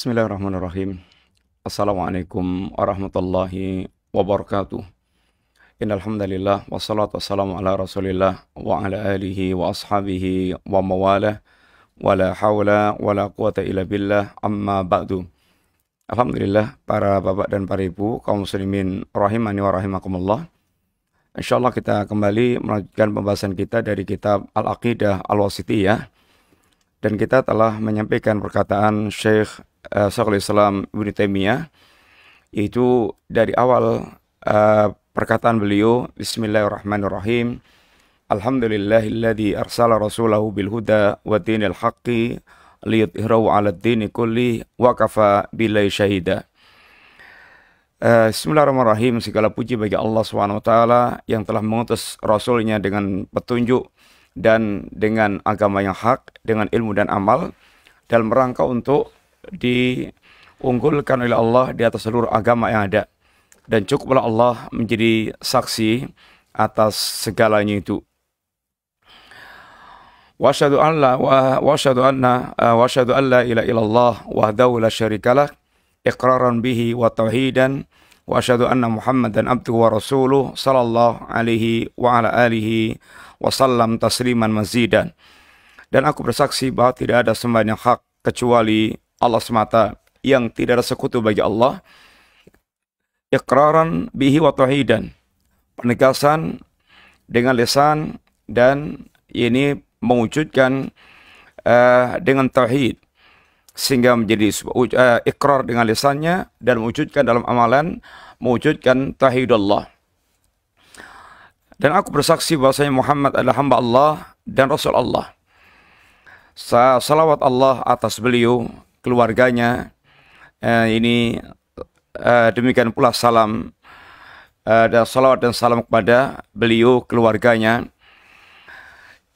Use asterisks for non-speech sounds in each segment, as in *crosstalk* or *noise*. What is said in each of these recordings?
Bismillahirrahmanirrahim. Assalamualaikum warahmatullahi wabarakatuh. Innalhamdulillah wassalatu wassalamu ala rasulillah wa ala alihi wa ashabihi wa mawalah wa la hawla wa la quwata illa billah amma ba'du. Alhamdulillah para bapak dan para ibu kaum muslimin rahimani wa rahimakumullah. Insyaallah kita kembali melanjutkan pembahasan kita dari kitab Al-Aqidah Al-Wasitiyah dan kita telah menyampaikan perkataan Syekh uh, Islam Ibn Taimiyah yaitu dari awal eh, perkataan beliau Bismillahirrahmanirrahim Alhamdulillahilladzi arsala rasulahu bil huda wa dinil haqqi liyudhhirahu 'ala dini kulli wa kafa billahi syahida eh, Bismillahirrahmanirrahim segala puji bagi Allah Swt yang telah mengutus rasulnya dengan petunjuk dan dengan agama yang hak, dengan ilmu dan amal dalam rangka untuk diunggulkan oleh Allah di atas seluruh agama yang ada dan cukuplah Allah menjadi saksi atas segalanya itu. Wasyhadu an la wa wasyhadu anna wasyhadu an la ilaha illallah wahdahu la syarikalah iqraran bihi wa tauhidan wa asyhadu anna Muhammadan abduhu wa rasuluh sallallahu alaihi wa ala alihi wasallam tasliman mazidan. Dan aku bersaksi bahwa tidak ada sembahan yang hak kecuali Allah semata yang tidak ada sekutu bagi Allah. Iqraran bihi wa tuhidan. Penegasan dengan lesan dan ini mewujudkan uh, dengan tauhid sehingga menjadi uh, eh, ikrar dengan lesannya dan mewujudkan dalam amalan mewujudkan tauhidullah. Dan aku bersaksi bahwasanya Muhammad adalah hamba Allah dan Rasul Allah. Salawat Allah atas beliau, keluarganya, eh, ini eh, demikian pula salam eh, dan salawat dan salam kepada beliau, keluarganya.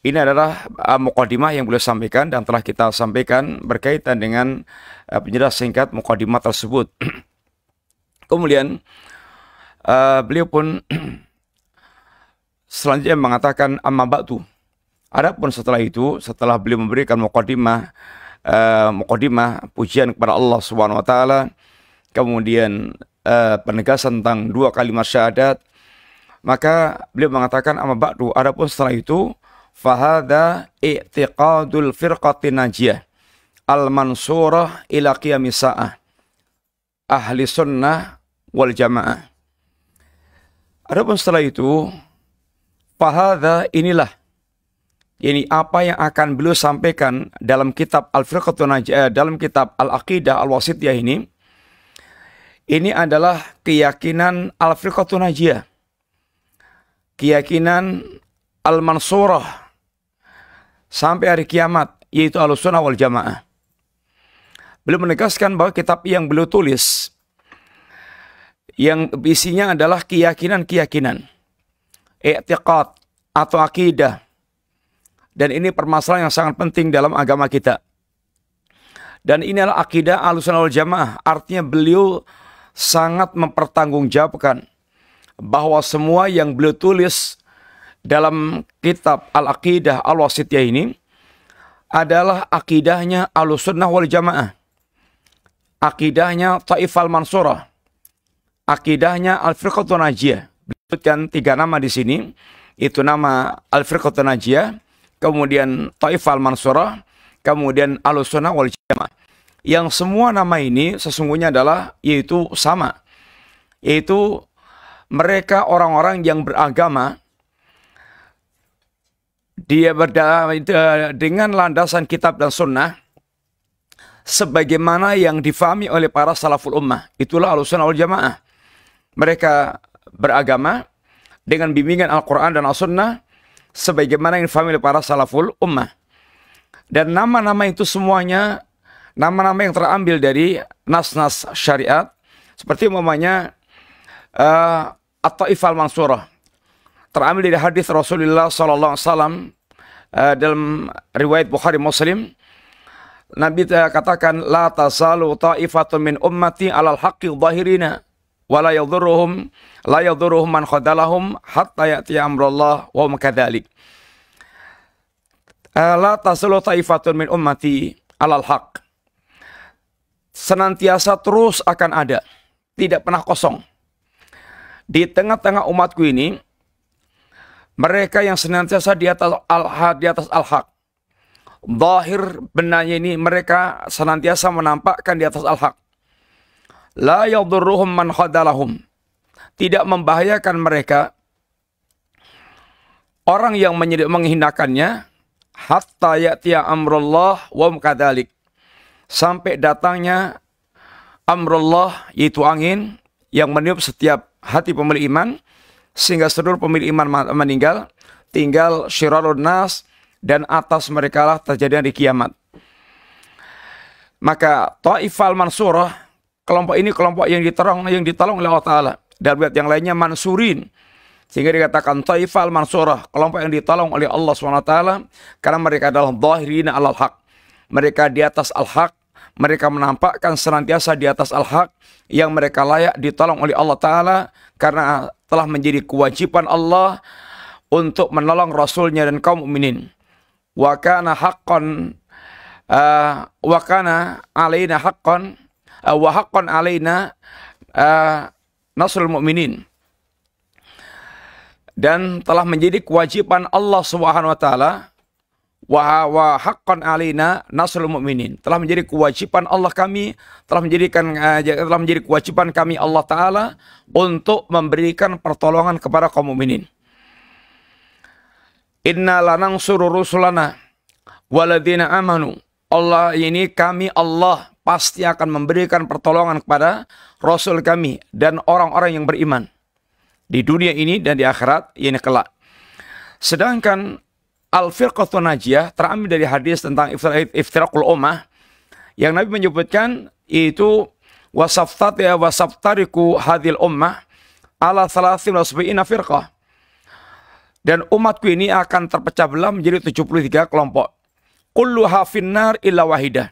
Ini adalah uh, eh, mukadimah yang boleh sampaikan dan telah kita sampaikan berkaitan dengan uh, penjelasan singkat mukadimah tersebut. *clears throat* Kemudian uh, beliau pun *clears throat* selanjutnya mengatakan amma ba'du. Adapun setelah itu, setelah beliau memberikan mukadimah uh, eh, mukadimah pujian kepada Allah Subhanahu wa taala, kemudian uh, penegasan tentang dua kalimat syahadat, maka beliau mengatakan amma ba'du. Adapun setelah itu, fahada i'tiqadul firqati najiyah al-mansurah ila qiyamis sa'ah. Ahli sunnah wal jamaah. Adapun setelah itu, Fahadha inilah ini apa yang akan beliau sampaikan dalam kitab al Najah, eh, dalam kitab Al-Aqidah Al-Wasitiyah ini ini adalah keyakinan Al-Firqatun Najiyah. Keyakinan Al-Mansurah sampai hari kiamat yaitu Al-Sunnah wal Jamaah. Beliau menegaskan bahwa kitab yang beliau tulis yang isinya adalah keyakinan-keyakinan i'tiqad atau akidah. Dan ini permasalahan yang sangat penting dalam agama kita. Dan ini adalah akidah al jamaah. Artinya beliau sangat mempertanggungjawabkan bahwa semua yang beliau tulis dalam kitab Al-Aqidah al wasityah ini adalah akidahnya Al-Sunnah wal Jamaah. Akidahnya Taif Al-Mansurah. Akidahnya al firqatun Najiyah sebutkan tiga nama di sini, itu nama al Najiyah, kemudian Taif Al-Mansurah, kemudian Al-Sunnah wal Jamaah. Yang semua nama ini sesungguhnya adalah yaitu sama, yaitu mereka orang-orang yang beragama dia berda dengan landasan kitab dan sunnah sebagaimana yang difahami oleh para salaful ummah. Itulah alusan al jamaah. Mereka beragama dengan bimbingan Al-Quran dan al sunnah sebagaimana yang difahami para salaful ummah. Dan nama-nama itu semuanya nama-nama yang terambil dari nas-nas syariat seperti umpamanya uh, eh, At-Taifal Mansurah terambil dari hadis Rasulullah sallallahu alaihi wasallam eh, dalam riwayat Bukhari Muslim Nabi eh, katakan la tasalu ta'ifatun min ummati alal haqqi zahirina wala yadhurruhum la yadhurruhum man khadalahum hatta ya'ti amrullah wa hum kadzalik. Eh, la tasilu taifatun min ummati alal haq. Senantiasa terus akan ada, tidak pernah kosong. Di tengah-tengah umatku ini mereka yang senantiasa di atas al-haq di atas al-haq. Zahir benarnya ini mereka senantiasa menampakkan di atas al-haq La yadurruhum man khadalahum. Tidak membahayakan mereka orang yang menghinakannya hatta ya'tiya amrullah wa kadalik. Sampai datangnya amrullah yaitu angin yang meniup setiap hati pemilik iman sehingga seluruh pemilik iman meninggal tinggal syirarun nas dan atas mereka lah terjadi di kiamat maka Taifal Mansurah kelompok ini kelompok yang diterong yang ditolong oleh Allah Taala. Dan buat yang lainnya mansurin sehingga dikatakan taifal mansurah, kelompok yang ditolong oleh Allah SWT karena mereka adalah dhahirina alal haq. Mereka di atas al-haq, mereka menampakkan senantiasa di atas al-haq yang mereka layak ditolong oleh Allah Ta'ala karena telah menjadi kewajiban Allah untuk menolong Rasulnya dan kaum mukminin. Wa kana haqqan uh, wa alaina haqqan Uh, wa haqqan alaina uh, nasrul mu'minin. Dan telah menjadi kewajiban Allah Subhanahu wa taala wa wa haqqan alaina nasrul mu'minin. Telah menjadi kewajiban Allah kami, telah menjadikan uh, telah menjadi kewajiban kami Allah taala untuk memberikan pertolongan kepada kaum mukminin. Inna lanang rusulana waladina amanu Allah ini kami Allah pasti akan memberikan pertolongan kepada Rasul kami dan orang-orang yang beriman di dunia ini dan di akhirat ini kelak. Sedangkan Al-Firqatun Najiyah terambil dari hadis tentang iftirakul ummah yang Nabi menyebutkan itu ya wasaftariku hadil ummah ala salasim wasbi'ina firqah. Dan umatku ini akan terpecah belah menjadi 73 kelompok kullu hafinar illa wahidah.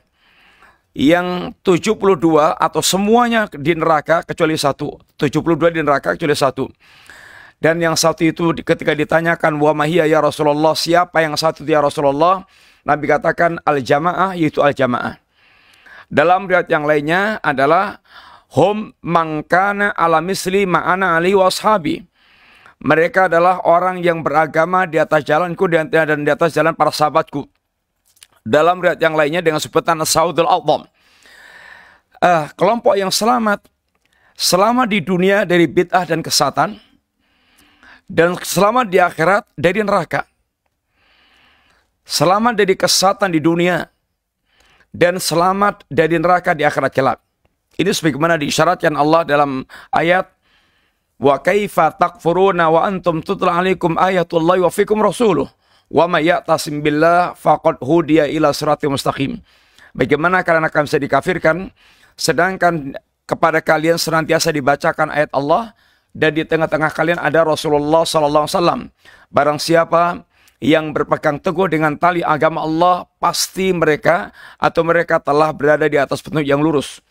Yang 72 atau semuanya di neraka kecuali satu. 72 di neraka kecuali satu. Dan yang satu itu ketika ditanyakan wa mahiya ya Rasulullah, siapa yang satu ya Rasulullah? Nabi katakan al-jamaah yaitu al-jamaah. Dalam riwayat yang lainnya adalah hum mangkana ala misli ma'ana ali washabi. Mereka adalah orang yang beragama di atas jalanku dan di atas jalan para sahabatku. Dalam riwayat yang lainnya dengan sebutan Saudul Azam. Uh, kelompok yang selamat selama di dunia dari bid'ah dan kesatan dan selamat di akhirat dari neraka. Selamat dari kesatan di dunia dan selamat dari neraka di akhirat kelak. Ini sebagaimana diisyaratkan Allah dalam ayat wa kaifa takfuruna wa antum tutla alaikum ayatullahi wa fikum rasuluh. Wa may ya'tasim billah faqad hudiya ila sirati mustaqim. Bagaimana kalian akan bisa dikafirkan sedangkan kepada kalian senantiasa dibacakan ayat Allah dan di tengah-tengah kalian ada Rasulullah sallallahu alaihi wasallam. Barang siapa yang berpegang teguh dengan tali agama Allah, pasti mereka atau mereka telah berada di atas petunjuk yang lurus.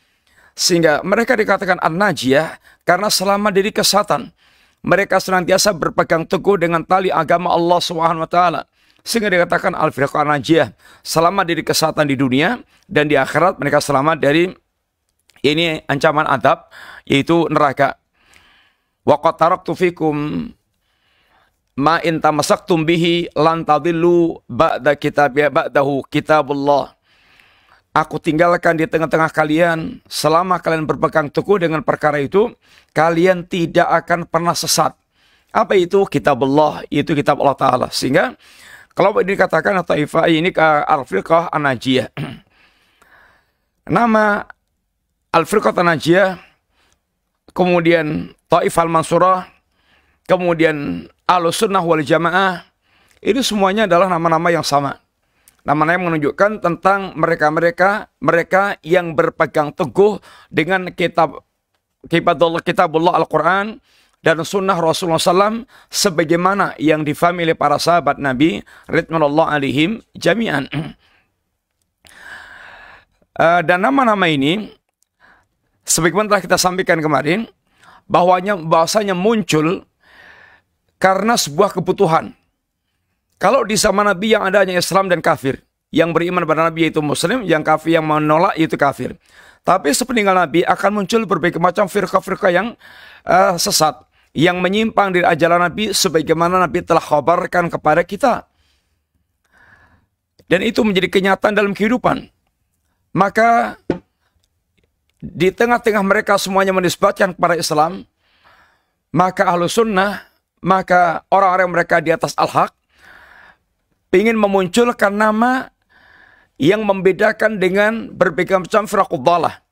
Sehingga mereka dikatakan an-najiyah karena selama dari kesatan mereka senantiasa berpegang teguh dengan tali agama Allah Subhanahu wa taala. Sehingga dikatakan al-firqah najiyah, selamat dari kesehatan di dunia dan di akhirat mereka selamat dari ini ancaman adab yaitu neraka. Wa qad taraktu fikum ma in tamassaktum bihi lan tadillu ba'da kitab ba'dahu kitabullah aku tinggalkan di tengah-tengah kalian selama kalian berpegang teguh dengan perkara itu kalian tidak akan pernah sesat apa itu kitab Allah itu kitab Allah Taala sehingga kalau ini dikatakan Taifah eh, ini ke Al-Firqah An-Najiyah *clears throat* nama Al-Firqah An-Najiyah kemudian Taif Al-Mansurah kemudian Al-Sunnah wal Jamaah ini semuanya adalah nama-nama yang sama namanya menunjukkan tentang mereka-mereka mereka yang berpegang teguh dengan kitab kitabullah kitabullah Al-Qur'an dan sunnah Rasulullah SAW sebagaimana yang difahami oleh para sahabat Nabi Ridwanullah alaihim jami'an. *clears throat* Eh, dan nama-nama ini sebagaimana telah kita sampaikan kemarin bahwanya bahasanya muncul karena sebuah kebutuhan kalau di zaman Nabi yang ada hanya Islam dan kafir, yang beriman pada Nabi yaitu muslim, yang kafir yang menolak yaitu kafir. Tapi sepeninggal Nabi akan muncul berbagai macam firqa-firqa yang uh, sesat, yang menyimpang dari ajaran Nabi sebagaimana Nabi telah khabarkan kepada kita. Dan itu menjadi kenyataan dalam kehidupan. Maka di tengah-tengah mereka semuanya menisbatkan kepada Islam, maka ahlu sunnah, maka orang-orang mereka di atas al-haq, ingin memunculkan nama yang membedakan dengan berbagai macam firakudalah.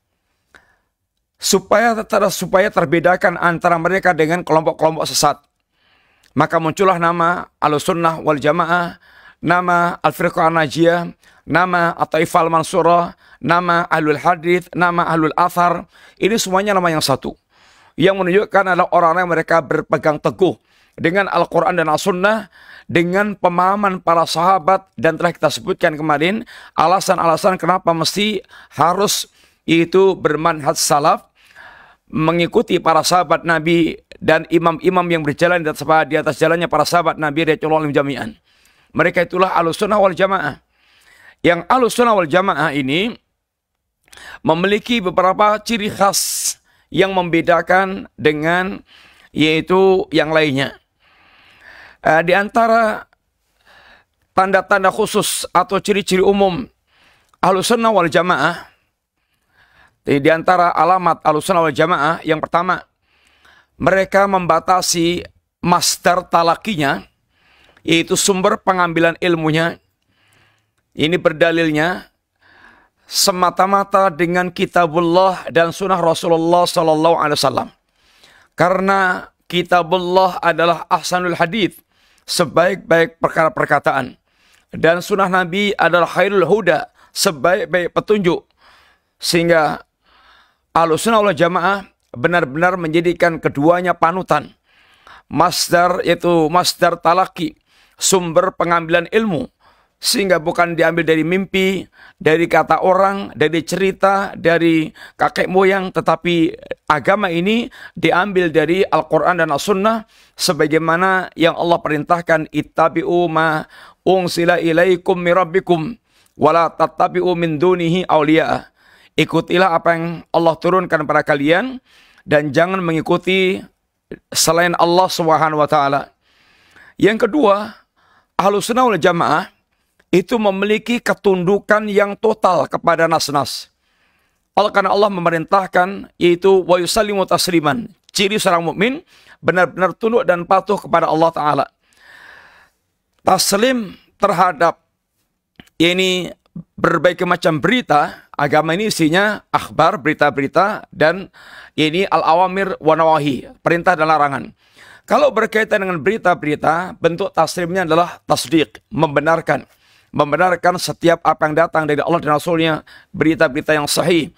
Supaya ter, supaya terbedakan antara mereka dengan kelompok-kelompok sesat. Maka muncullah nama Al-Sunnah wal Jamaah, nama Al-Firqah Najiyah, nama atau taifah Al-Mansurah, nama Ahlul Hadith, nama Ahlul Athar. Ini semuanya nama yang satu. Yang menunjukkan adalah orang-orang yang mereka berpegang teguh dengan Al-Quran dan Al-Sunnah dengan pemahaman para sahabat dan telah kita sebutkan kemarin alasan-alasan kenapa mesti harus itu bermanhat salaf mengikuti para sahabat Nabi dan imam-imam yang berjalan di atas, jalannya para sahabat Nabi alim jami'an. Mereka itulah alusunah wal jamaah. Yang alusunah wal jamaah ini memiliki beberapa ciri khas yang membedakan dengan yaitu yang lainnya. Uh, di antara tanda-tanda khusus atau ciri-ciri umum alusana wal Jamaah di antara alamat alusana wal Jamaah yang pertama mereka membatasi master talakinya yaitu sumber pengambilan ilmunya ini berdalilnya semata-mata dengan kitabullah dan sunnah Rasulullah sallallahu alaihi wasallam karena kitabullah adalah ahsanul hadith sebaik-baik perkara perkataan. Dan sunnah Nabi adalah khairul huda, sebaik-baik petunjuk. Sehingga alusunah oleh jamaah benar-benar menjadikan keduanya panutan. Masdar yaitu masdar talaki, sumber pengambilan ilmu sehingga bukan diambil dari mimpi, dari kata orang, dari cerita, dari kakek moyang, tetapi agama ini diambil dari Al-Quran dan al sunnah sebagaimana yang Allah perintahkan ittabi'u ma ungsila ilaikum mirabbikum wala tattabi'u min dunihi awliya. Ikutilah apa yang Allah turunkan pada kalian dan jangan mengikuti selain Allah Subhanahu wa taala. Yang kedua, Ahlus Sunnah wal Jamaah itu memiliki ketundukan yang total kepada nas-nas. Oleh karena Allah memerintahkan yaitu wa yusallimu tasliman. Ciri seorang mukmin benar-benar tunduk dan patuh kepada Allah taala. Taslim terhadap ini berbagai macam berita, agama ini isinya akhbar, berita-berita dan ini al-awamir wa nawahi, perintah dan larangan. Kalau berkaitan dengan berita-berita, bentuk taslimnya adalah tasdik, membenarkan membenarkan setiap apa yang datang dari Allah dan Rasulnya, berita-berita yang sahih.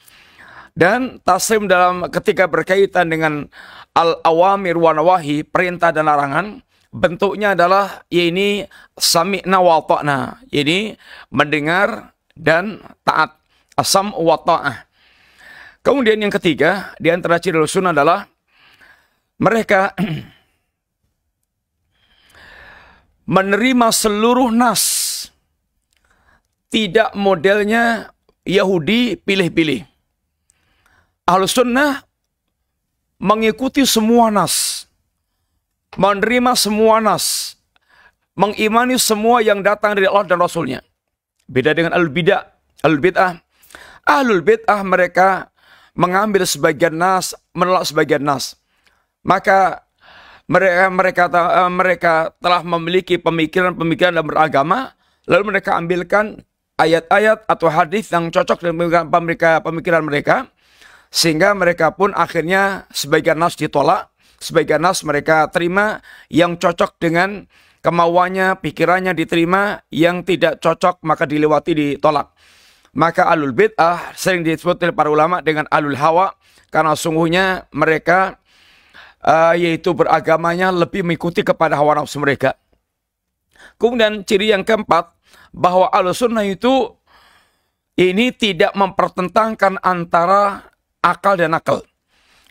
Dan taslim dalam ketika berkaitan dengan al-awamir wa nawahi, perintah dan larangan, bentuknya adalah ya ini sami'na wa ta'na. Ya ini mendengar dan taat. Asam wa Kemudian yang ketiga, di antara ciri sunnah adalah mereka *clears throat* menerima seluruh nas tidak modelnya Yahudi pilih-pilih. Ahlus sunnah mengikuti semua nas, menerima semua nas, mengimani semua yang datang dari Allah dan Rasulnya. Beda dengan al bidah, al bid'ah. Ahlul bid'ah mereka mengambil sebagian nas, menolak sebagian nas. Maka mereka mereka eh, mereka telah memiliki pemikiran-pemikiran dalam beragama, lalu mereka ambilkan ayat-ayat atau hadis yang cocok dengan pemikiran, mereka sehingga mereka pun akhirnya sebagian nas ditolak, sebagian nas mereka terima yang cocok dengan kemauannya, pikirannya diterima, yang tidak cocok maka dilewati ditolak. Maka alul bid'ah sering disebut oleh para ulama dengan alul hawa karena sungguhnya mereka uh, yaitu beragamanya lebih mengikuti kepada hawa nafsu mereka. Kemudian ciri yang keempat bahwa al-sunnah itu ini tidak mempertentangkan antara akal dan akal.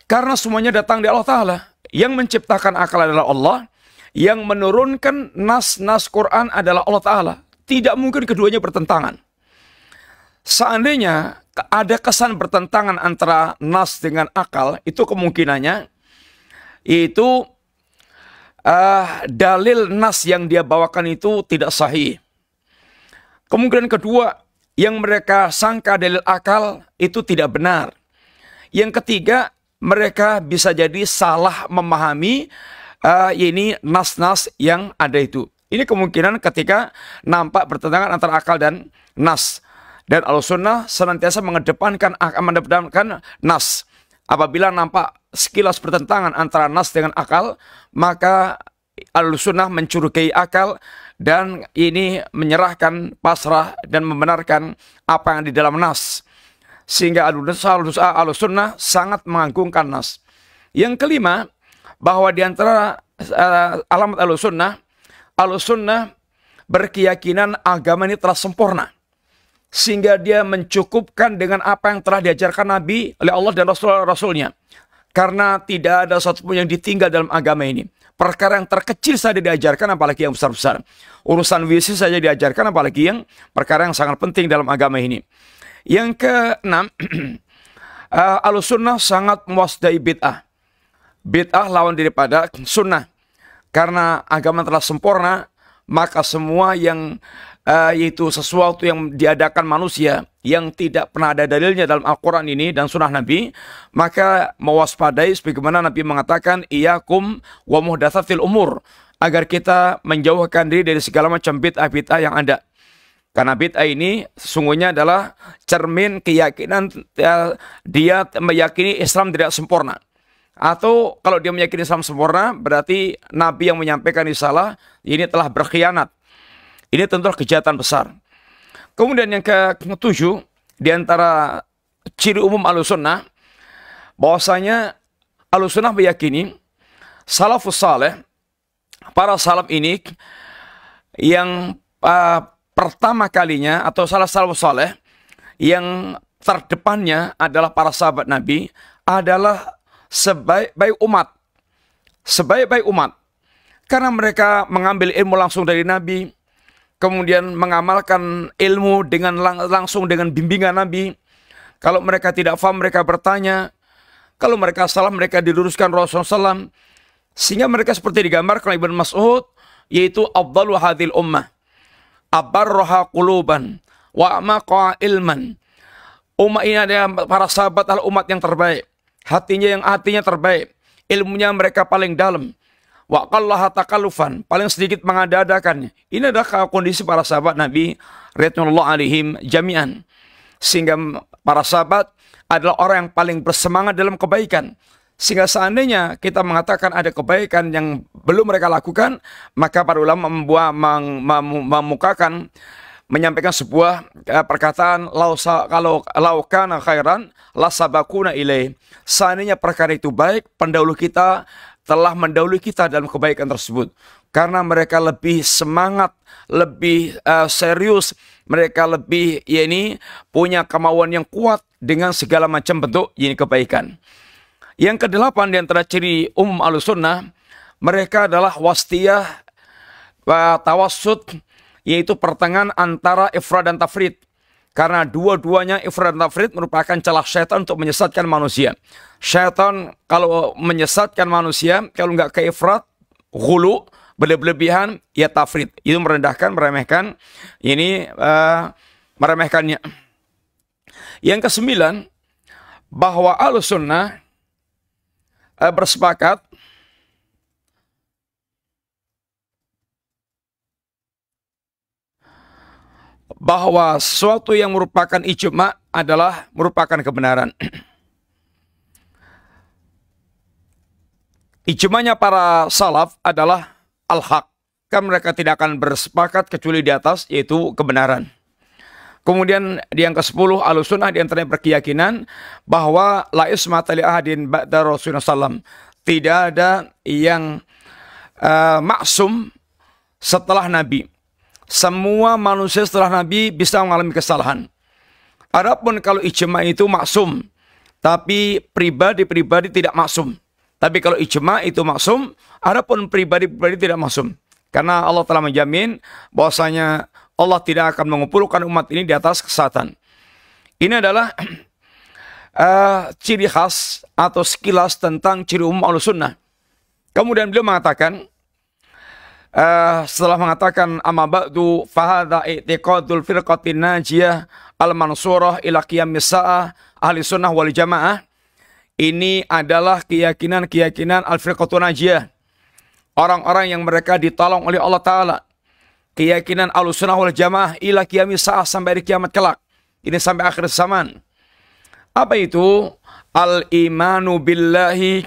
Karena semuanya datang dari Allah Ta'ala. Yang menciptakan akal adalah Allah. Yang menurunkan nas-nas Quran adalah Allah Ta'ala. Tidak mungkin keduanya bertentangan. Seandainya ada kesan bertentangan antara nas dengan akal, itu kemungkinannya itu uh, dalil nas yang dia bawakan itu tidak sahih Kemungkinan kedua, yang mereka sangka dalil akal itu tidak benar. Yang ketiga, mereka bisa jadi salah memahami uh, eh, ini nas-nas yang ada itu. Ini kemungkinan ketika nampak pertentangan antara akal dan nas. Dan al-sunnah senantiasa mengedepankan mengedepankan nas. Apabila nampak sekilas pertentangan antara nas dengan akal, maka Al-Sunnah mencurigai akal dan ini menyerahkan pasrah dan membenarkan apa yang di dalam nas. Sehingga Al-Sunnah sangat mengagungkan nas. Yang kelima, bahwa di antara uh, alamat Al-Sunnah, Al-Sunnah berkeyakinan agama ini telah sempurna. Sehingga dia mencukupkan dengan apa yang telah diajarkan Nabi oleh Allah dan Rasul Rasulnya. Karena tidak ada satupun yang ditinggal dalam agama ini. Perkara yang terkecil saja diajarkan apalagi yang besar-besar. Urusan bisnis saja diajarkan apalagi yang perkara yang sangat penting dalam agama ini. Yang keenam, uh, *clears throat* eh, Al-Sunnah sangat mewasdai bid'ah. Bid'ah lawan daripada sunnah. Karena agama telah sempurna, maka semua yang uh, yaitu sesuatu yang diadakan manusia yang tidak pernah ada dalilnya dalam Al-Quran ini dan sunnah Nabi, maka mewaspadai sebagaimana Nabi mengatakan, Iyakum wa muhdathatil umur, agar kita menjauhkan diri dari segala macam bid'ah bid'ah yang ada. Karena bid'ah ini sesungguhnya adalah cermin keyakinan ya, dia meyakini Islam tidak sempurna. Atau kalau dia meyakini Islam sempurna, berarti Nabi yang menyampaikan risalah ini telah berkhianat ini tentu kejahatan besar. Kemudian yang ketujuh, di antara ciri umum alusunnah, bahwasanya alusunnah meyakini salafus saleh, para salaf ini yang uh, pertama kalinya atau salah salafus saleh yang terdepannya adalah para sahabat Nabi adalah sebaik-baik umat. Sebaik-baik umat. Karena mereka mengambil ilmu langsung dari Nabi, kemudian mengamalkan ilmu dengan lang langsung dengan bimbingan Nabi. Kalau mereka tidak faham, mereka bertanya. Kalau mereka salah, mereka diluruskan Rasulullah SAW. Sehingga mereka seperti oleh Ibn Mas'ud, yaitu Abdalu hadil ummah. Abarroha quluban, wa amaqa ilman. Umat ini adalah para sahabat al umat yang terbaik. Hatinya yang hatinya terbaik. Ilmunya mereka paling dalam wa qallaha takalufan paling sedikit mengada-adakannya. Ini adalah kondisi para sahabat Nabi radhiyallahu alaihim jami'an. Sehingga para sahabat adalah orang yang paling bersemangat dalam kebaikan. Sehingga seandainya kita mengatakan ada kebaikan yang belum mereka lakukan, maka para ulama membuat memukakan menyampaikan sebuah eh, perkataan lausa kalau laukana khairan lasabakuna ilai Seandainya perkara itu baik, pendahulu kita telah mendahului kita dalam kebaikan tersebut. Karena mereka lebih semangat, lebih uh, serius, mereka lebih ya ini punya kemauan yang kuat dengan segala macam bentuk ya ini kebaikan. Yang kedelapan di antara ciri umum al-sunnah, mereka adalah wastiyah, eh, tawasud, yaitu pertengahan antara ifrad dan tafrid. Karena dua-duanya ifrat tafrid merupakan celah setan untuk menyesatkan manusia. Setan kalau menyesatkan manusia, kalau nggak ke ifrat, hulu, berlebihan, ya tafrid. Itu merendahkan, meremehkan. Ini uh, meremehkannya. Yang kesembilan, bahwa al-sunnah uh, eh, bersepakat bahwa suatu yang merupakan ijma adalah merupakan kebenaran. Ijmanya para salaf adalah al-haq. Kan mereka tidak akan bersepakat kecuali di atas yaitu kebenaran. Kemudian di yang ke-10 al-sunnah di antaranya berkeyakinan bahwa la isma tali ahadin ba'da Rasulullah sallam. Tidak ada yang uh, maksum setelah Nabi semua manusia setelah Nabi bisa mengalami kesalahan. Adapun kalau ijma itu maksum, tapi pribadi-pribadi tidak maksum. Tapi kalau ijma itu maksum, adapun pribadi-pribadi tidak maksum. Karena Allah telah menjamin bahwasanya Allah tidak akan mengumpulkan umat ini di atas kesatan. Ini adalah uh, *clears throat* ciri khas atau sekilas tentang ciri umum al sunnah. Kemudian beliau mengatakan, uh, setelah mengatakan amma ba'du fahadha i'tiqadul firqatin najiyah al-mansurah ila qiyamis sa'ah ahli sunnah wal jamaah ini adalah keyakinan-keyakinan al-firqatun najiyah orang-orang yang mereka ditolong oleh Allah taala keyakinan al-sunnah wal jamaah ila qiyamis sa'ah sampai di kiamat kelak ini sampai akhir zaman apa itu al-imanu billahi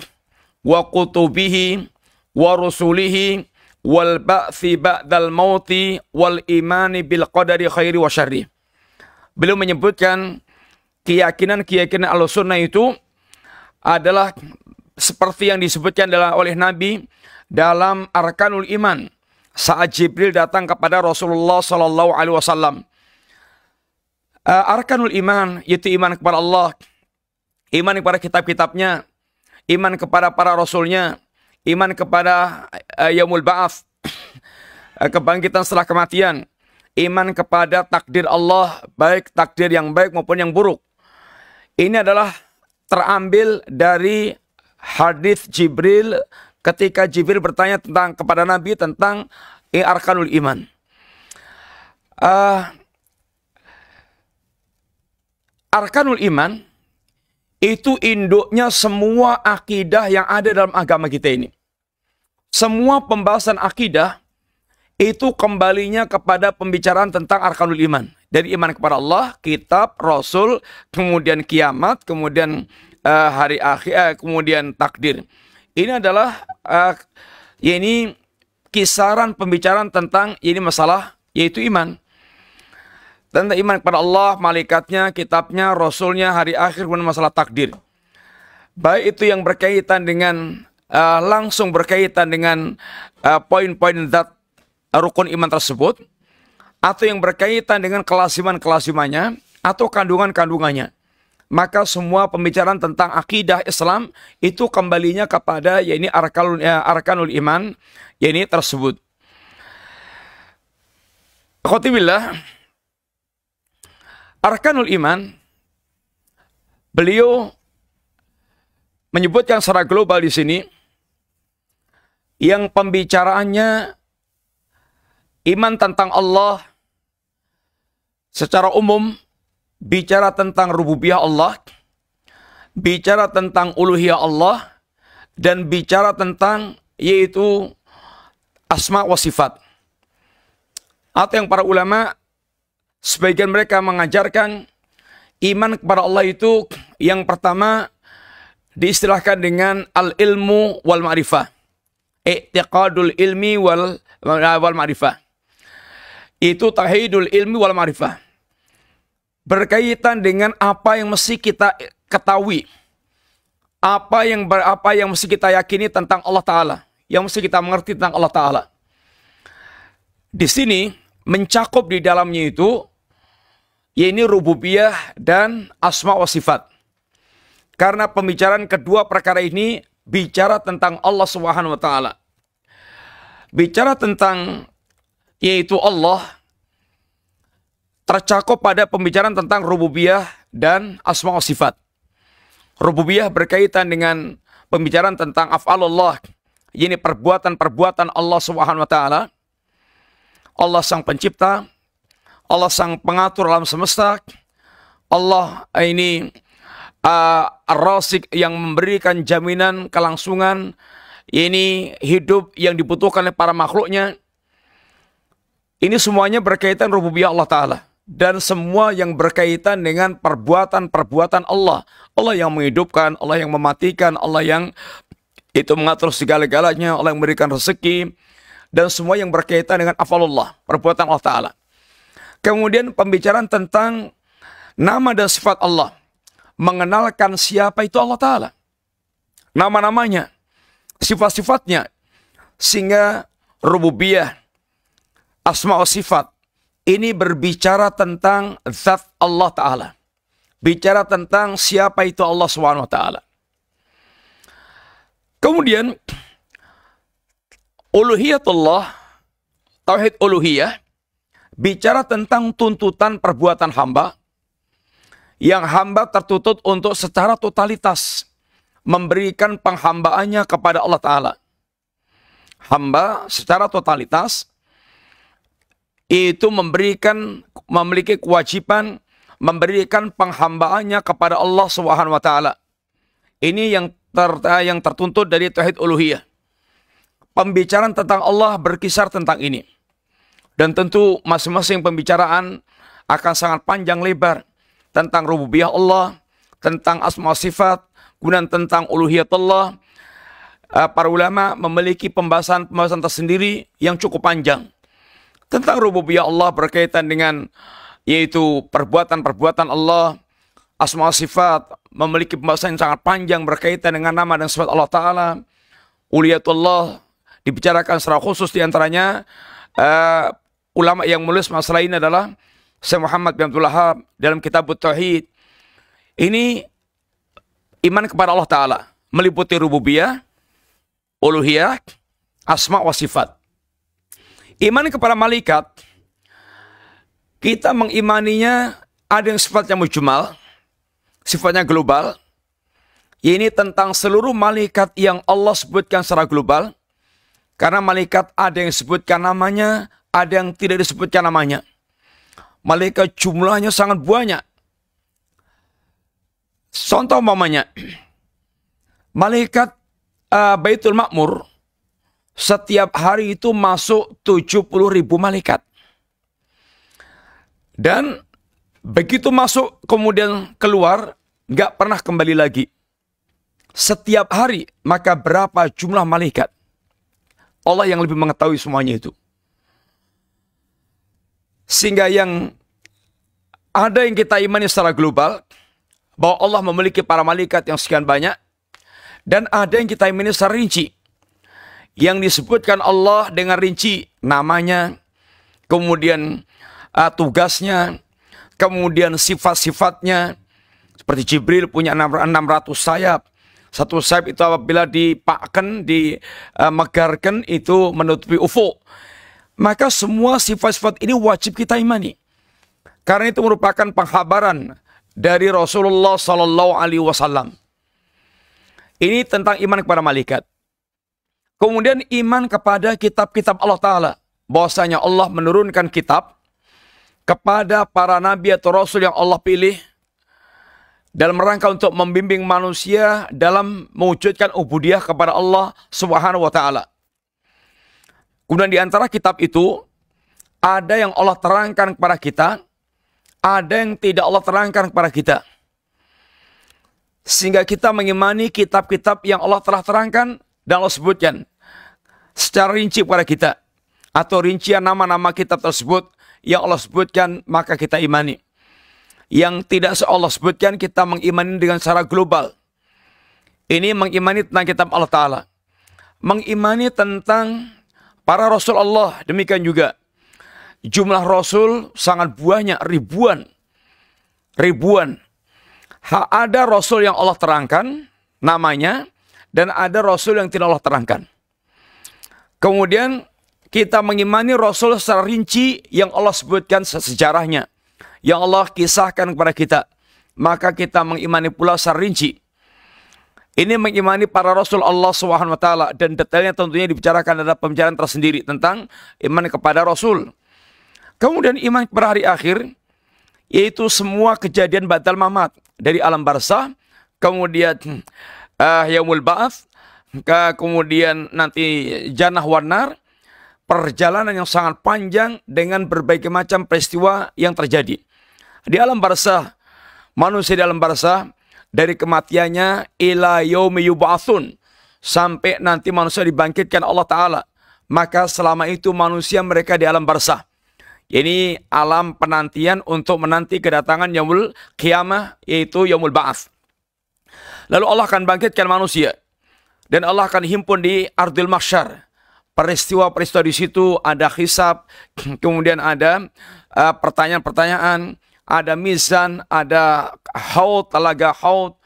wa kutubihi wa rusulihi wal ba'thi ba'dal mauti wal imani bil qadari khairi wa syarri. Beliau menyebutkan keyakinan-keyakinan sunnah itu adalah seperti yang disebutkan oleh Nabi dalam arkanul iman saat Jibril datang kepada Rasulullah sallallahu alaihi wasallam. Eh, arkanul iman yaitu iman kepada Allah, iman kepada kitab-kitabnya, iman kepada para rasulnya, iman kepada uh, yaumul Baaf, eh, kebangkitan setelah kematian, iman kepada takdir Allah, baik takdir yang baik maupun yang buruk. Ini adalah terambil dari hadis Jibril ketika Jibril bertanya tentang kepada Nabi tentang eh, arkanul iman. Uh, arkanul iman itu induknya semua akidah yang ada dalam agama kita ini semua pembahasan akidah itu kembalinya kepada pembicaraan tentang arkanul iman. Dari iman kepada Allah, kitab, rasul, kemudian kiamat, kemudian uh, hari akhir, uh, kemudian takdir. Ini adalah uh, ya ini kisaran pembicaraan tentang ya ini masalah yaitu iman. Tentang iman kepada Allah, malaikatnya, kitabnya, rasulnya, hari akhir, kemudian masalah takdir. Baik itu yang berkaitan dengan uh, langsung berkaitan dengan eh, poin-poin uh, zat rukun iman tersebut atau yang berkaitan dengan kelasiman-kelasimannya atau kandungan-kandungannya. Maka semua pembicaraan tentang akidah Islam itu kembalinya kepada yakni arkanul, ya, arkanul iman yakni tersebut. Khotibillah Arkanul iman beliau menyebutkan secara global di sini yang pembicaraannya iman tentang Allah secara umum bicara tentang rububiyah Allah, bicara tentang uluhiyah Allah dan bicara tentang yaitu asma wa sifat. Atau yang para ulama sebagian mereka mengajarkan iman kepada Allah itu yang pertama diistilahkan dengan al-ilmu wal ma'rifah i'tiqadul ilmi wal wal ma'rifah. Itu tauhidul ilmi wal ma'rifah. Berkaitan dengan apa yang mesti kita ketahui. Apa yang apa yang mesti kita yakini tentang Allah taala, yang mesti kita mengerti tentang Allah taala. Di sini mencakup di dalamnya itu yaitu rububiyah dan asma wa sifat. Karena pembicaraan kedua perkara ini bicara tentang Allah Subhanahu wa taala. Bicara tentang yaitu Allah tercakup pada pembicaraan tentang rububiyah dan asma sifat. Rububiyah berkaitan dengan pembicaraan tentang af'alullah, yakni perbuatan-perbuatan Allah Subhanahu wa taala. Allah sang pencipta, Allah sang pengatur alam semesta, Allah ini uh, ah, rasik yang memberikan jaminan kelangsungan ini hidup yang dibutuhkan oleh para makhluknya ini semuanya berkaitan rububiyah Allah taala dan semua yang berkaitan dengan perbuatan-perbuatan Allah. Allah yang menghidupkan, Allah yang mematikan, Allah yang itu mengatur segala-galanya, Allah yang memberikan rezeki dan semua yang berkaitan dengan afalullah, perbuatan Allah taala. Kemudian pembicaraan tentang nama dan sifat Allah mengenalkan siapa itu Allah Ta'ala. Nama-namanya, sifat-sifatnya, sehingga rububiyah, asma sifat, ini berbicara tentang zat Allah Ta'ala. Bicara tentang siapa itu Allah Subhanahu Ta'ala. Kemudian, uluhiyatullah, tauhid uluhiyah, bicara tentang tuntutan perbuatan hamba, yang hamba tertutup untuk secara totalitas memberikan penghambaannya kepada Allah Ta'ala. Hamba secara totalitas itu memberikan memiliki kewajiban memberikan penghambaannya kepada Allah Subhanahu wa taala. Ini yang ter, yang tertuntut dari tauhid uluhiyah. Pembicaraan tentang Allah berkisar tentang ini. Dan tentu masing-masing pembicaraan akan sangat panjang lebar tentang rububiyah Allah, tentang asma sifat, kemudian tentang uluhiyat Allah. Eh, para ulama memiliki pembahasan-pembahasan tersendiri yang cukup panjang. Tentang rububiyah Allah berkaitan dengan yaitu perbuatan-perbuatan Allah, asma sifat, memiliki pembahasan yang sangat panjang berkaitan dengan nama dan sifat Allah Ta'ala. Uliyatullah dibicarakan secara khusus diantaranya uh, eh, ulama yang menulis masalah ini adalah Syekh Muhammad bin Abdul Wahab dalam kitab Tauhid. Ini iman kepada Allah Ta'ala. Meliputi rububiyah, uluhiyah, asma wa sifat. Iman kepada malaikat, kita mengimaninya ada yang sifatnya mujmal, sifatnya global. Ini tentang seluruh malaikat yang Allah sebutkan secara global. Karena malaikat ada yang disebutkan namanya, ada yang tidak disebutkan namanya. Malaikat jumlahnya sangat banyak. Contoh mamanya, *clears throat* malaikat uh, Baitul Makmur setiap hari itu masuk 70 ribu malaikat. Dan begitu masuk kemudian keluar, nggak pernah kembali lagi. Setiap hari, maka berapa jumlah malaikat? Allah yang lebih mengetahui semuanya itu. Sehingga yang ada yang kita imani secara global bahwa Allah memiliki para malaikat yang sekian banyak dan ada yang kita imani secara rinci yang disebutkan Allah dengan rinci namanya kemudian uh, tugasnya kemudian sifat-sifatnya seperti Jibril punya 600 sayap satu sayap itu apabila dipakkan dimegarkan ah, itu menutupi ufuk maka semua sifat-sifat ini wajib kita imani. Karena itu merupakan penghabaran dari Rasulullah Sallallahu Alaihi Wasallam. Ini tentang iman kepada malaikat. Kemudian iman kepada kitab-kitab Allah Ta'ala. Bahwasanya Allah menurunkan kitab kepada para nabi atau rasul yang Allah pilih dalam rangka untuk membimbing manusia dalam mewujudkan ubudiah kepada Allah Subhanahu wa taala. Kemudian di antara kitab itu, ada yang Allah terangkan kepada kita, ada yang tidak Allah terangkan kepada kita. Sehingga kita mengimani kitab-kitab yang Allah telah terangkan dan Allah sebutkan secara rinci kepada kita. Atau rincian nama-nama kitab tersebut yang Allah sebutkan maka kita imani. Yang tidak Allah sebutkan kita mengimani dengan secara global. Ini mengimani tentang kitab Allah Ta'ala. Mengimani tentang Para Rasul Allah demikian juga. Jumlah Rasul sangat buahnya ribuan. Ribuan. Ha, ada Rasul yang Allah terangkan namanya dan ada Rasul yang tidak Allah terangkan. Kemudian kita mengimani Rasul secara rinci yang Allah sebutkan sejarahnya. Yang Allah kisahkan kepada kita. Maka kita mengimani pula secara rinci. Ini mengimani para Rasul Allah Subhanahu wa taala dan detailnya tentunya dibicarakan dalam pembicaraan tersendiri tentang iman kepada Rasul. Kemudian iman per hari akhir yaitu semua kejadian batal mamat dari alam barzah, kemudian uh, *clears throat* yaumul ke kemudian nanti janah warnar perjalanan yang sangat panjang dengan berbagai macam peristiwa yang terjadi. Di alam barzah, manusia di alam barzah dari kematiannya ila yaumi yub'atsun sampai nanti manusia dibangkitkan Allah taala maka selama itu manusia mereka di alam barzah ini alam penantian untuk menanti kedatangan yaumul kiamah yaitu yaumul ba'ats lalu Allah akan bangkitkan manusia dan Allah akan himpun di ardil mahsyar peristiwa-peristiwa di situ ada hisab *clears throat* kemudian ada uh, pertanyaan-pertanyaan uh, pertanyaan -pertanyaan, ada mizan, ada haud, talaga haud,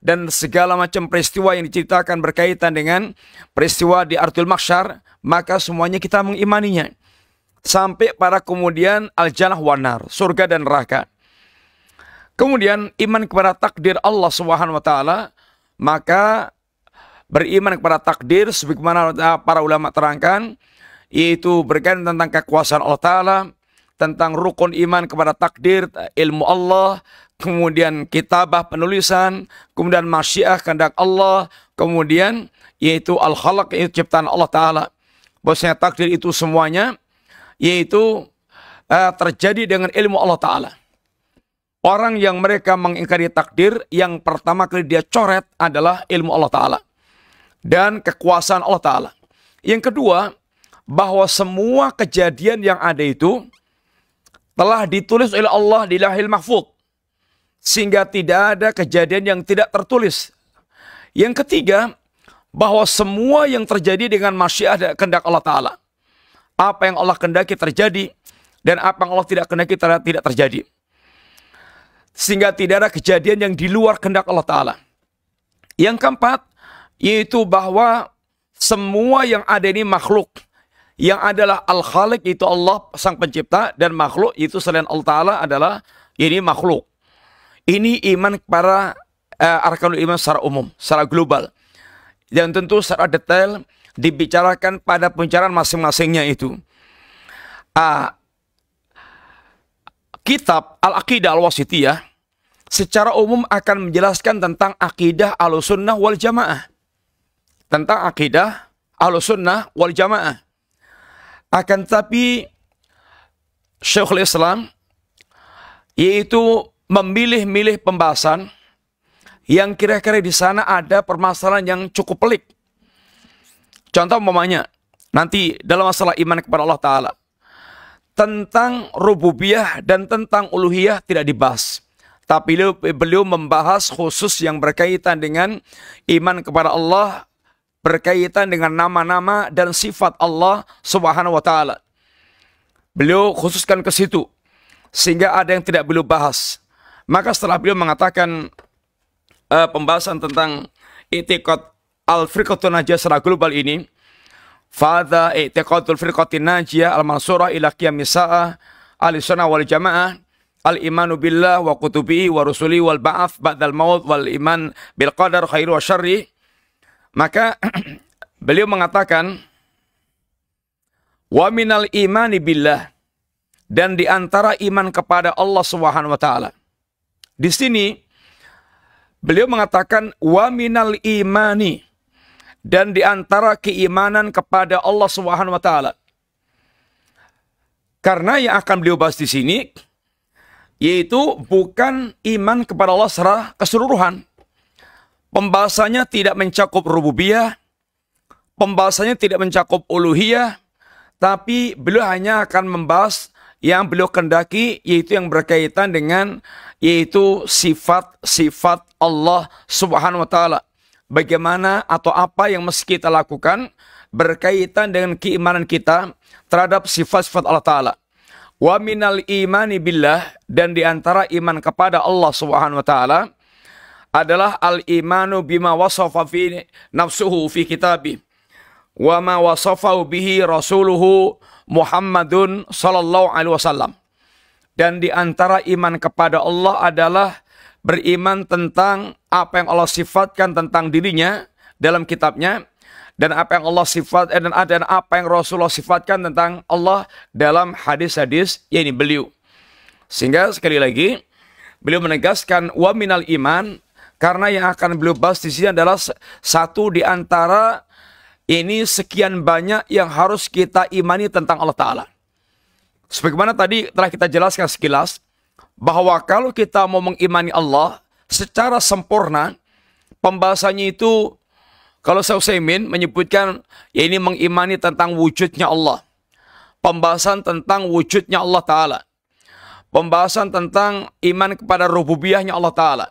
dan segala macam peristiwa yang diceritakan berkaitan dengan peristiwa di Artul Maksyar, maka semuanya kita mengimaninya. Sampai para kemudian al-jannah wanar, surga dan neraka. Kemudian iman kepada takdir Allah Subhanahu wa taala, maka beriman kepada takdir sebagaimana uh, para ulama terangkan yaitu berkaitan tentang kekuasaan Allah taala, tentang rukun iman kepada takdir, ilmu Allah, kemudian kitabah penulisan, kemudian masyiah kehendak Allah, kemudian yaitu al-khalaq yaitu ciptaan Allah taala. bosnya takdir itu semuanya yaitu uh, terjadi dengan ilmu Allah taala. Orang yang mereka mengingkari takdir yang pertama kali dia coret adalah ilmu Allah taala dan kekuasaan Allah taala. Yang kedua, bahwa semua kejadian yang ada itu telah ditulis oleh Allah di lahil mahfud sehingga tidak ada kejadian yang tidak tertulis. Yang ketiga, bahwa semua yang terjadi dengan masyiah dan kehendak Allah Ta'ala. Apa yang Allah kendaki terjadi dan apa yang Allah tidak kendaki tidak terjadi. Sehingga tidak ada kejadian yang di luar kehendak Allah Ta'ala. Yang keempat, yaitu bahwa semua yang ada ini makhluk yang adalah Al-Khalik itu Allah sang pencipta dan makhluk itu selain Allah Ta'ala adalah ini makhluk. Ini iman para uh, eh, arkanul iman secara umum, secara global. Dan tentu secara detail dibicarakan pada pembicaraan masing-masingnya itu. Uh, kitab Al-Aqidah Al-Wasitiyah secara umum akan menjelaskan tentang akidah al-sunnah wal jamaah. Tentang akidah al-sunnah wal jamaah akan tapi Syekhul Islam yaitu memilih-milih pembahasan yang kira-kira di sana ada permasalahan yang cukup pelik. Contoh umpamanya nanti dalam masalah iman kepada Allah Ta'ala tentang rububiyah dan tentang uluhiyah tidak dibahas. Tapi beliau membahas khusus yang berkaitan dengan iman kepada Allah berkaitan dengan nama-nama dan sifat Allah Subhanahu wa taala. Beliau khususkan ke situ sehingga ada yang tidak beliau bahas. Maka setelah beliau mengatakan uh, pembahasan tentang itikad al-firqatun najiyah secara global ini, fadha itikadul firqatin najiyah al-mansurah ila qiyamis al-sunnah wal jamaah al imanu billah wa kutubihi wa rusuli wal baaf ba'dal maut wal iman bil qadar khairu wa syarri maka *clears throat* beliau mengatakan, Wa minal imani billah. Dan di antara iman kepada Allah Subhanahu wa taala. Di sini beliau mengatakan wa minal imani dan di antara keimanan kepada Allah Subhanahu wa taala. Karena yang akan beliau bahas di sini yaitu bukan iman kepada Allah secara keseluruhan, Pembahasannya tidak mencakup rububiyah, pembahasannya tidak mencakup uluhiyah, tapi beliau hanya akan membahas yang beliau kendaki yaitu yang berkaitan dengan yaitu sifat-sifat Allah Subhanahu wa taala. Bagaimana atau apa yang mesti kita lakukan berkaitan dengan keimanan kita terhadap sifat-sifat Allah taala. Wa minal imani billah dan diantara iman kepada Allah Subhanahu wa taala adalah al-imanu bima wasafa fi nafsuhu fi kitabih wa ma wasafahu bihi rasuluhu Muhammadun sallallahu alaihi wasallam. Dan di antara iman kepada Allah adalah beriman tentang apa yang Allah sifatkan tentang dirinya dalam kitabnya dan apa yang Allah sifat eh, dan ada dan apa yang Rasulullah sifatkan tentang Allah dalam hadis-hadis yakni beliau. Sehingga sekali lagi beliau menegaskan wa minal iman karena yang akan beliau bahas di sini adalah satu di antara ini sekian banyak yang harus kita imani tentang Allah Ta'ala. Sebagaimana tadi telah kita jelaskan sekilas, bahwa kalau kita mau mengimani Allah secara sempurna, pembahasannya itu kalau saya usahimin menyebutkan ya ini mengimani tentang wujudnya Allah. Pembahasan tentang wujudnya Allah Ta'ala. Pembahasan tentang iman kepada rububiahnya Allah Ta'ala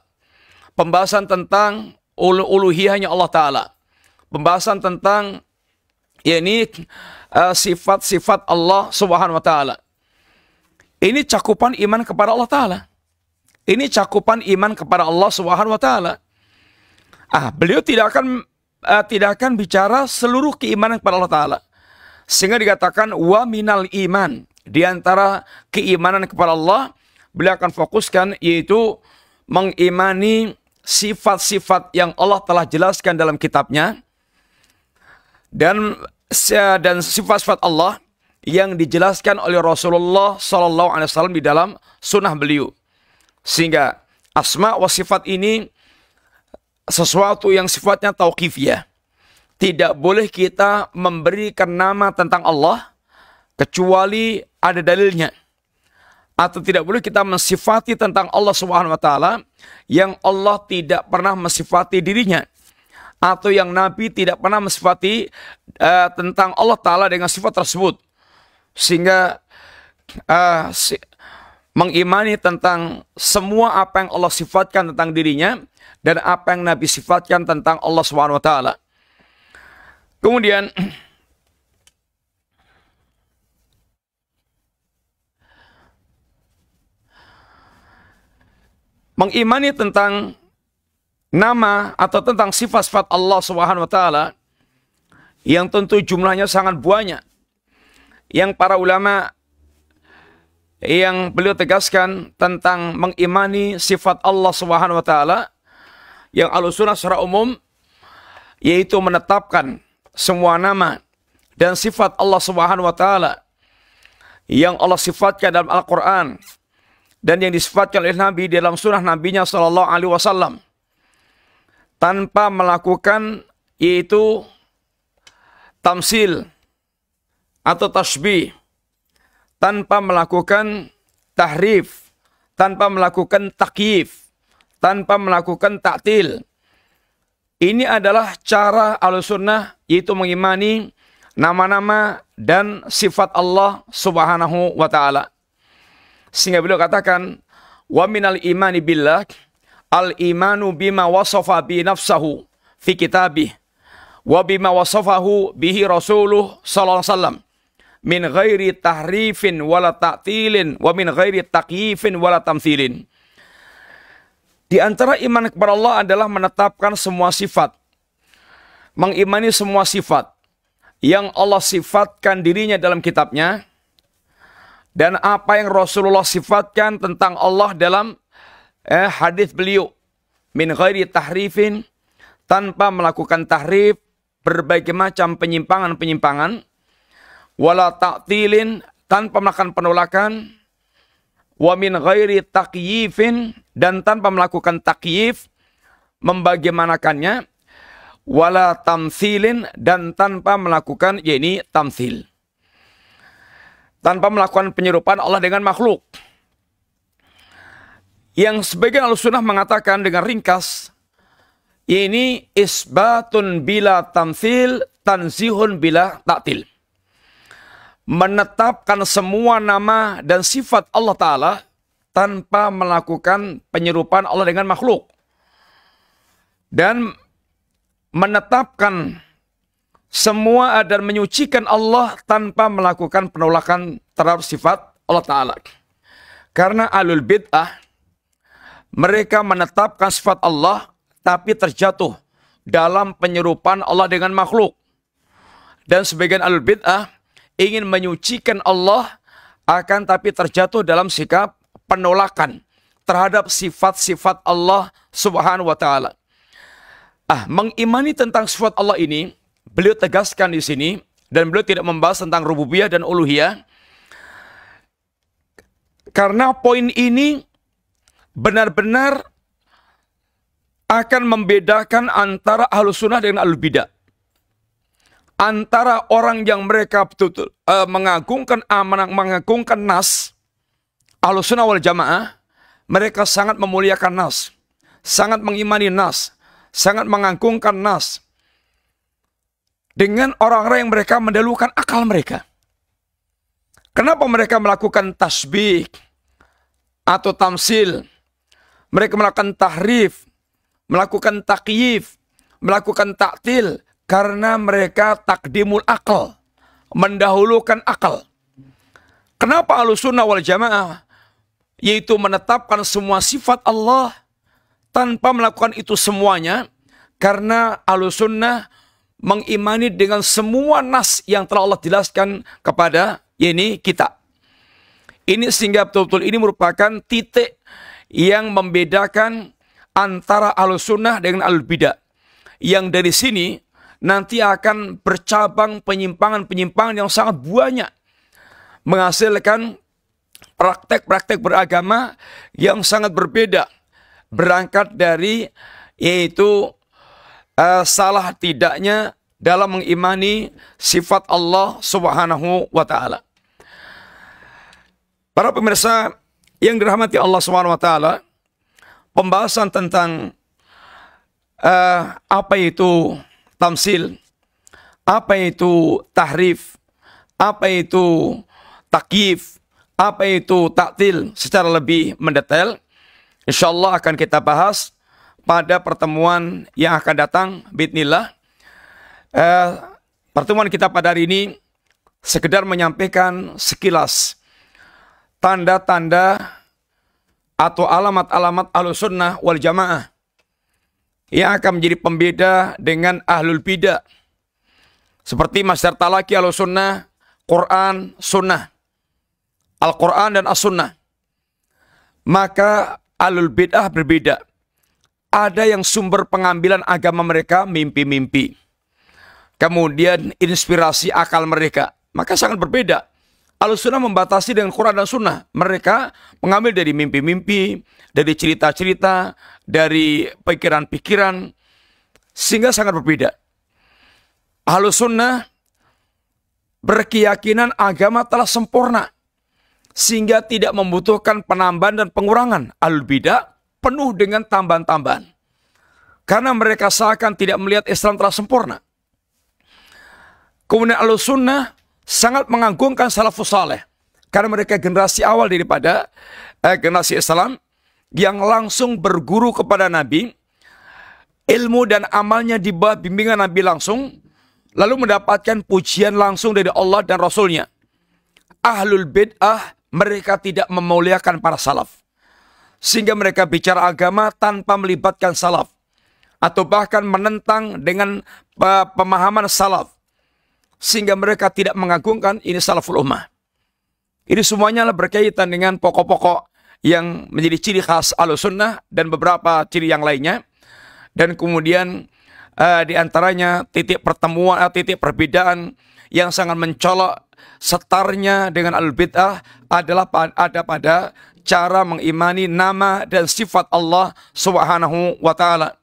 pembahasan tentang ulu uluhiyahnya Allah Ta'ala. Pembahasan tentang ini eh, sifat-sifat uh, Allah Subhanahu wa taala. Ini cakupan iman kepada Allah taala. Ini cakupan iman kepada Allah Subhanahu wa taala. Ah, beliau tidak akan uh, tidak akan bicara seluruh keimanan kepada Allah taala. Sehingga dikatakan wa minal iman. Di antara keimanan kepada Allah, beliau akan fokuskan yaitu mengimani sifat-sifat yang Allah telah jelaskan dalam kitabnya dan dan sifat-sifat Allah yang dijelaskan oleh Rasulullah Shallallahu Alaihi Wasallam di dalam sunnah beliau sehingga asma wa sifat ini sesuatu yang sifatnya tauqifiyah. Tidak boleh kita memberikan nama tentang Allah kecuali ada dalilnya atau tidak boleh kita mensifati tentang Allah Subhanahu wa taala yang Allah tidak pernah mensifati dirinya atau yang nabi tidak pernah mensifati uh, tentang Allah taala dengan sifat tersebut sehingga uh, si mengimani tentang semua apa yang Allah sifatkan tentang dirinya dan apa yang nabi sifatkan tentang Allah Subhanahu wa taala kemudian *clears throat* mengimani tentang nama atau tentang sifat-sifat Allah Subhanahu wa taala yang tentu jumlahnya sangat banyak. Yang para ulama yang beliau tegaskan tentang mengimani sifat Allah Subhanahu wa taala yang alusunah secara umum yaitu menetapkan semua nama dan sifat Allah Subhanahu wa taala yang Allah sifatkan dalam Al-Qur'an dan yang disifatkan oleh Nabi di dalam sunnah Nabinya Shallallahu Alaihi Wasallam tanpa melakukan yaitu tamsil atau tasbih tanpa melakukan tahrif tanpa melakukan takif tanpa melakukan taktil ini adalah cara al-sunnah yaitu mengimani nama-nama dan sifat Allah subhanahu wa ta'ala. Sehingga beliau katakan, wa minal imani billah al imanu bima wasafa bi nafsahu fi kitabih wa bima wasafahu bihi rasuluh sallallahu alaihi wasallam min ghairi tahrifin wala ta'tilin wa min ghairi taqyifin wala tamthilin. Di antara iman kepada Allah adalah menetapkan semua sifat. Mengimani semua sifat yang Allah sifatkan dirinya dalam kitabnya dan apa yang Rasulullah sifatkan tentang Allah dalam eh, hadis beliau min ghairi tahrifin tanpa melakukan tahrif berbagai macam penyimpangan-penyimpangan wala ta'tilin tanpa melakukan penolakan wa min ghairi takyifin dan tanpa melakukan takyif membagaimanakannya wala tamsilin dan tanpa melakukan yakni tamsil tanpa melakukan penyerupaan Allah dengan makhluk. Yang sebagian al-sunnah mengatakan dengan ringkas, ini isbatun bila tamthil, tanzihun bila taktil. Menetapkan semua nama dan sifat Allah Ta'ala tanpa melakukan penyerupaan Allah dengan makhluk. Dan menetapkan semua dan menyucikan Allah tanpa melakukan penolakan terhadap sifat Allah Ta'ala. Karena alul bid'ah, mereka menetapkan sifat Allah tapi terjatuh dalam penyerupaan Allah dengan makhluk. Dan sebagian alul bid'ah ingin menyucikan Allah akan tapi terjatuh dalam sikap penolakan terhadap sifat-sifat Allah Subhanahu wa taala. Ah, mengimani tentang sifat Allah ini beliau tegaskan di sini dan beliau tidak membahas tentang rububiyah dan uluhiyah karena poin ini benar-benar akan membedakan antara ahlu sunnah dengan ahlu bidah. Antara orang yang mereka betul, uh, eh, mengagungkan amanah, mengagungkan nas, ahlu sunnah wal jamaah, mereka sangat memuliakan nas, sangat mengimani nas, sangat mengagungkan nas, dengan orang-orang yang mereka mendahulukan akal mereka. Kenapa mereka melakukan tasbih atau tamsil? Mereka melakukan tahrif, melakukan takyif, melakukan taktil karena mereka takdimul akal, mendahulukan akal. Kenapa alusunah wal jamaah yaitu menetapkan semua sifat Allah tanpa melakukan itu semuanya karena alusunnah mengimani dengan semua nas yang telah Allah jelaskan kepada ini kita. Ini sehingga betul-betul ini merupakan titik yang membedakan antara al-sunnah dengan al-bidah. Yang dari sini nanti akan bercabang penyimpangan-penyimpangan yang sangat banyak. Menghasilkan praktek-praktek beragama yang sangat berbeda. Berangkat dari yaitu uh, salah tidaknya dalam mengimani sifat Allah Subhanahu wa taala. Para pemirsa yang dirahmati Allah Subhanahu wa taala, pembahasan tentang uh, apa itu tamsil, apa itu tahrif, apa itu takif, apa itu taktil secara lebih mendetail. insyaallah akan kita bahas pada pertemuan yang akan datang, bidnillah. Eh, pertemuan kita pada hari ini sekedar menyampaikan sekilas tanda-tanda atau alamat-alamat alusunnah wal jamaah yang akan menjadi pembeda dengan ahlul bidah. Seperti Masdar Talaki alusunnah, Quran, sunnah. Al-Quran dan as-sunnah. Maka alul bid'ah berbeda ada yang sumber pengambilan agama mereka mimpi-mimpi. Kemudian inspirasi akal mereka. Maka sangat berbeda. Al-Sunnah membatasi dengan Quran dan Sunnah. Mereka mengambil dari mimpi-mimpi, dari cerita-cerita, dari pikiran-pikiran, sehingga sangat berbeda. Ahlus Sunnah berkeyakinan agama telah sempurna, sehingga tidak membutuhkan penambahan dan pengurangan. Al-Bidah penuh dengan tambahan-tambahan. Karena mereka seakan tidak melihat Islam telah sempurna. Kemudian al sunnah sangat menganggungkan salafus saleh. Karena mereka generasi awal daripada eh, generasi Islam yang langsung berguru kepada Nabi. Ilmu dan amalnya di bawah bimbingan Nabi langsung. Lalu mendapatkan pujian langsung dari Allah dan Rasulnya. Ahlul bid'ah mereka tidak memuliakan para salaf sehingga mereka bicara agama tanpa melibatkan salaf atau bahkan menentang dengan pemahaman salaf sehingga mereka tidak mengagungkan ini salaful ummah. Ini semuanya berkaitan dengan pokok-pokok yang menjadi ciri khas al dan beberapa ciri yang lainnya. Dan kemudian uh, di antaranya titik pertemuan, atau eh, titik perbedaan yang sangat mencolok setarnya dengan al-bid'ah adalah ada pada cara mengimani nama dan sifat Allah Subhanahu wa taala.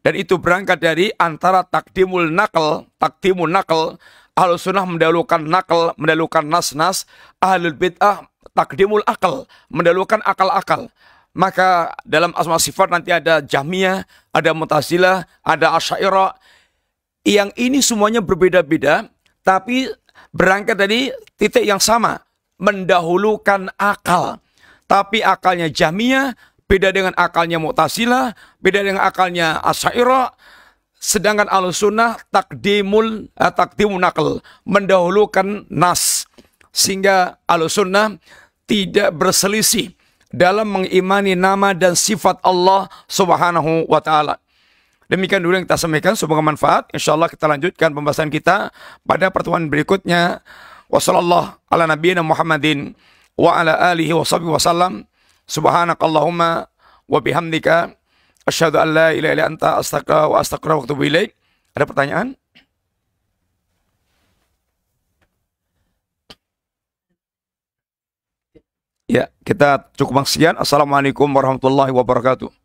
Dan itu berangkat dari antara takdimul nakal, takdimul nakal, ahlu sunnah mendahulukan nakal, mendahulukan nas-nas, ahlu bid'ah takdimul akal, mendalukan akal-akal. Maka dalam asma sifat nanti ada jamiah, ada mutazilah, ada asyairah. Yang ini semuanya berbeda-beda, tapi berangkat dari titik yang sama. Mendahulukan akal. Tapi akalnya Jahmiyah beda dengan akalnya Mu'tazilah, beda dengan akalnya Asy'ariyah. Sedangkan Ahlussunnah takdimul eh, takdimun nakal, mendahulukan nas sehingga Ahlussunnah tidak berselisih dalam mengimani nama dan sifat Allah Subhanahu wa taala. Demikian dulu yang kita sampaikan, semoga manfaat. Insya Allah kita lanjutkan pembahasan kita pada pertemuan berikutnya. Wassalamualaikum ala nabiyina Muhammadin wa ala alihi wa sahbihi wasallam. Subhanakallahumma wa bihamdika asyhadu an la ilaha illa anta astaghfiruka wa astaghfiru wa atubu ilaik. Ada pertanyaan? Ya, kita cukup sekian. Assalamualaikum warahmatullahi wabarakatuh.